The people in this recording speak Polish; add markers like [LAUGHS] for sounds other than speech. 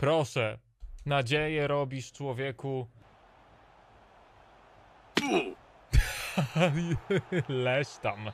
Proszę, nadzieję robisz człowieku. [LAUGHS] Leś tam.